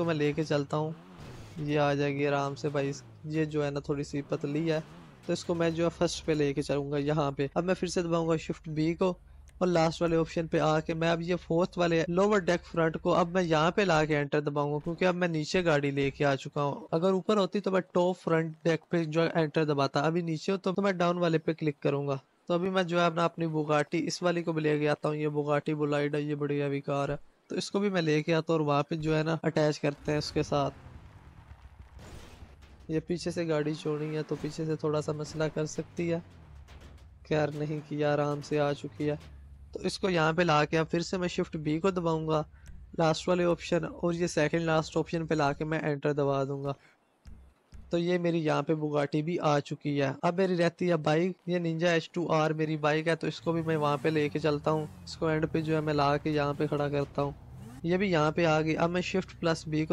इसको मैं लेके चलता हूँ ये आ जाएगी आराम से भाई ये जो है ना थोड़ी सी पतली है तो इसको मैं जो है फर्स्ट पे लेके चलूंगा यहाँ पे अब मैं फिर से दबाऊंगा शिफ्ट बी को और लास्ट वाले ऑप्शन पे आके मैं अब ये फोर्थ वाले लोअर डेक फ्रंट को अब मैं यहाँ पे लाके एंटर दबाऊंगा क्योंकि अब मैं नीचे गाड़ी लेके आ चुका हूँ अगर ऊपर होती तो मैं टॉप फ्रंट डेक पे जो एंटर दबाता अभी नीचे हो तो, तो मैं डाउन वाले पे क्लिक करूंगा तो अभी मैं जो है अपना अपनी बुगाटी इस वाली को भी लेके आता हूँ ये बुगाटी बुलाइड है ये बड़ी अभी कार है तो इसको भी मैं लेके आता हूँ और वहाँ पे जो है ना अटैच करते हैं उसके साथ ये पीछे से गाड़ी छोड़ी है तो पीछे से थोड़ा सा मसला कर सकती है खैर नहीं किया आराम से आ चुकी है तो इसको यहाँ पे ला के अब फिर से मैं शिफ्ट बी को दबाऊंगा लास्ट वाले ऑप्शन और ये सेकंड लास्ट ऑप्शन पे ला के मैं एंटर दबा दूंगा तो ये मेरी यहाँ पे बुगाटी भी आ चुकी है अब मेरी रहती है बाइक ये निंजा एच टू आर मेरी बाइक है तो इसको भी मैं वहाँ पे लेके चलता हूँ इसको एंड पे जो है मैं ला के यहाँ पे खड़ा करता हूँ ये भी यहाँ पे आ गई अब मैं शिफ्ट प्लस बी